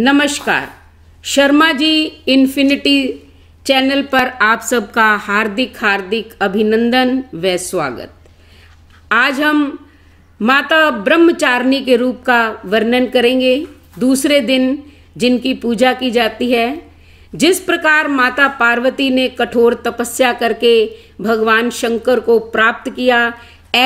नमस्कार शर्मा जी infinity channel पर आप सबका हार्दिक हार्दिक अभिनंदन व स्वागत आज हम माता ब्रह्मचारिणी के रूप का वर्णन करेंगे दूसरे दिन जिनकी पूजा की जाती है जिस प्रकार माता पार्वती ने कठोर तपस्या करके भगवान शंकर को प्राप्त किया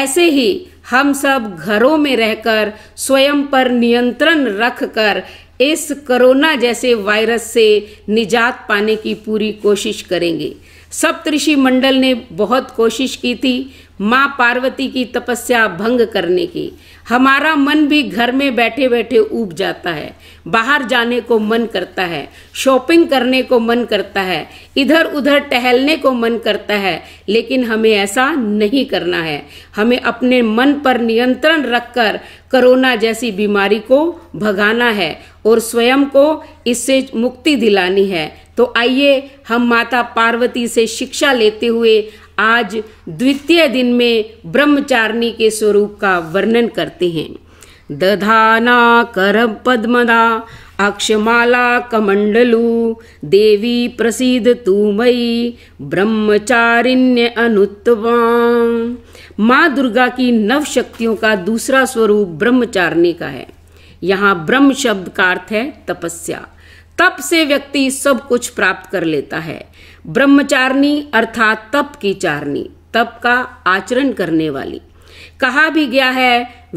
ऐसे ही हम सब घरों में रहकर स्वयं पर नियंत्रण रखकर इस कोरोना जैसे वायरस से निजात पाने की पूरी कोशिश करेंगे सप्तऋषि मंडल ने बहुत कोशिश की थी माँ पार्वती की तपस्या भंग करने की हमारा मन भी घर में बैठे बैठे ऊब जाता है बाहर जाने को मन करता है शॉपिंग करने को मन करता है इधर उधर टहलने को मन करता है लेकिन हमें ऐसा नहीं करना है हमें अपने मन पर नियंत्रण रखकर कोरोना जैसी बीमारी को भगाना है और स्वयं को इससे मुक्ति दिलानी है तो आइए हम माता पार्वती से शिक्षा लेते हुए आज द्वितीय दिन में ब्रह्मचारिणी के स्वरूप का वर्णन करते हैं दधाना करम पद्मदा अक्षमाला कमंडलू देवी प्रसिद्ध तू मई ब्रह्मचारिण्य अनुत्तवा माँ दुर्गा की नव शक्तियों का दूसरा स्वरूप ब्रह्मचारिणी का है यहाँ ब्रह्म शब्द का अर्थ है तपस्या तप से व्यक्ति सब कुछ प्राप्त कर लेता है ब्रह्मचारिणी अर्थात तप की चारणी तप का आचरण करने वाली कहा भी गया है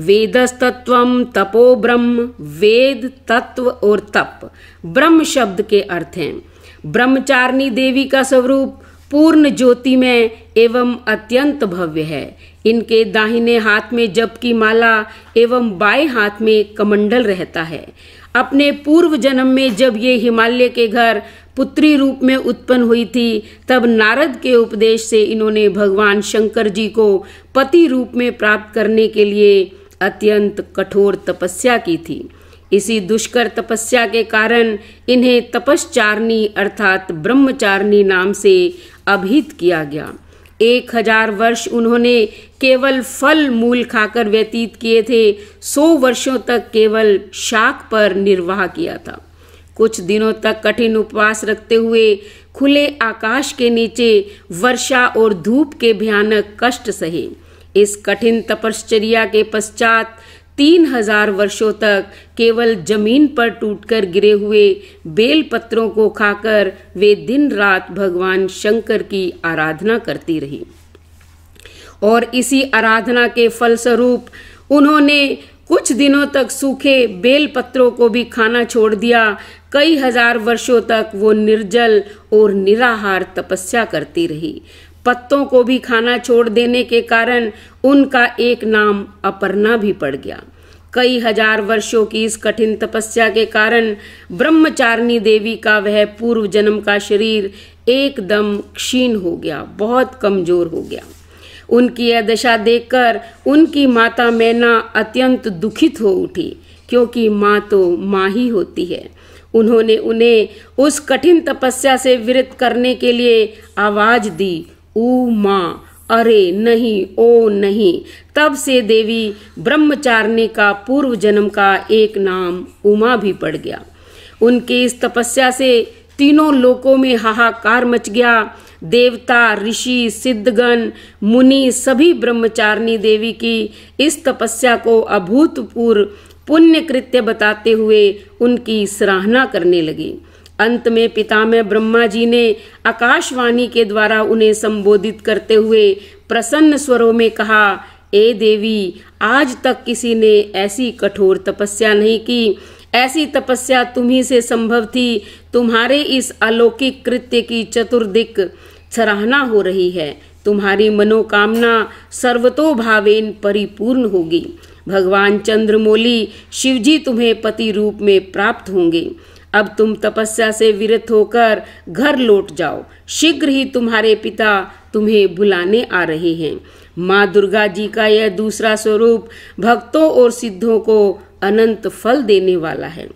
वेदस्तत्व तपो ब्रह्म वेद तत्व और तप ब्रह्म शब्द के अर्थ हैं ब्रह्मचारिणी देवी का स्वरूप पूर्ण ज्योति में एवं अत्यंत भव्य है इनके दाहिने हाथ में जप की माला एवं बाएं हाथ में कमंडल रहता है अपने पूर्व जन्म में जब ये हिमालय के घर पुत्री रूप में उत्पन्न हुई थी तब नारद के उपदेश से इन्होंने भगवान शंकर जी को पति रूप में प्राप्त करने के लिए अत्यंत कठोर तपस्या की थी इसी दुष्कर तपस्या के कारण इन्हें तपस्चारणी अर्थात ब्रह्मचारिणी नाम से अभिहित किया गया एक हजार वर्ष उन्होंने केवल फल मूल खाकर व्यतीत किए थे सौ वर्षों तक केवल शाक पर निर्वाह किया था कुछ दिनों तक कठिन उपवास रखते हुए खुले आकाश के नीचे वर्षा और धूप के भयानक कष्ट सहे इस कठिन तपश्चर्या के पश्चात तीन हजार वर्षों तक केवल जमीन पर टूटकर गिरे हुए बेल पत्रों को खाकर वे दिन रात भगवान शंकर की आराधना करती रही और इसी आराधना के फलस्वरूप उन्होंने कुछ दिनों तक सूखे बेल पत्रों को भी खाना छोड़ दिया कई हजार वर्षों तक वो निर्जल और निराहार तपस्या करती रही पत्तों को भी खाना छोड़ देने के कारण उनका एक नाम अपर्णा भी पड़ गया कई हजार वर्षों की इस कठिन तपस्या के कारण ब्रह्मचारिणी देवी का वह पूर्व जन्म का शरीर एकदम क्षीण हो गया बहुत कमजोर हो गया उनकी यह दशा देखकर उनकी माता मैना अत्यंत दुखित हो उठी क्योंकि माँ तो माँ ही होती है उन्होंने उन्हें उस कठिन तपस्या से विरत करने के लिए आवाज दी ऊ माँ अरे नहीं ओ नहीं तब से देवी ब्रह्मचारिणी का पूर्व जन्म का एक नाम उमा भी पड़ गया उनके इस तपस्या से तीनों लोकों में हाहाकार मच गया देवता ऋषि सिद्धगण मुनि सभी ब्रह्मचारिणी देवी की इस तपस्या को अभूतपूर्व पुण्य कृत्य बताते हुए उनकी सराहना करने लगी अंत में पितामह ब्रह्मा जी ने आकाशवाणी के द्वारा उन्हें संबोधित करते हुए प्रसन्न स्वरों में कहा ए देवी आज तक किसी ने ऐसी कठोर तपस्या नहीं की ऐसी तपस्या तुम्ही से संभव थी तुम्हारे इस अलौकिक कृत्य की चतुर्दिक सराहना हो रही है तुम्हारी मनोकामना सर्वतोभावेन परिपूर्ण होगी भगवान चंद्रमोली शिवजी तुम्हें पति रूप में प्राप्त होंगे अब तुम तपस्या से विरत होकर घर लौट जाओ शीघ्र ही तुम्हारे पिता तुम्हें बुलाने आ रहे हैं माँ दुर्गा जी का यह दूसरा स्वरूप भक्तों और सिद्धों को अनंत फल देने वाला है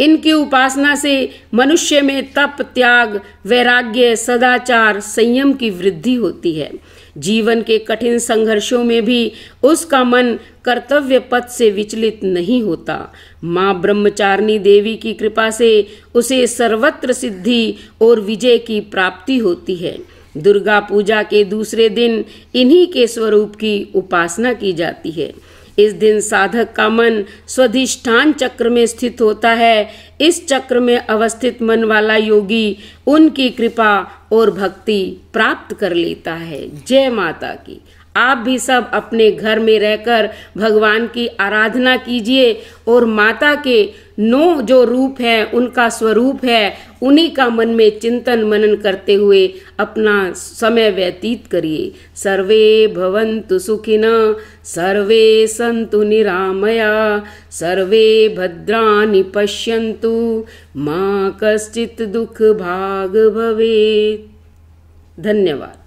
इनकी उपासना से मनुष्य में तप त्याग वैराग्य सदाचार संयम की वृद्धि होती है जीवन के कठिन संघर्षों में भी उसका मन कर्तव्य पथ से विचलित नहीं होता माँ ब्रह्मचारिणी देवी की कृपा से उसे सर्वत्र सिद्धि और विजय की प्राप्ति होती है दुर्गा पूजा के दूसरे दिन इन्हीं के स्वरूप की उपासना की जाती है इस दिन साधक का मन स्वधिष्ठान चक्र में स्थित होता है इस चक्र में अवस्थित मन वाला योगी उनकी कृपा और भक्ति प्राप्त कर लेता है जय माता की आप भी सब अपने घर में रहकर भगवान की आराधना कीजिए और माता के नौ जो रूप है उनका स्वरूप है उन्हीं का मन में चिंतन मनन करते हुए अपना समय व्यतीत करिए सर्वे भवन्तु सुखिन सर्वे संतु निरामया सर्वे भद्राणि पश्यन्तु माँ कश्चित दुख भाग भवे धन्यवाद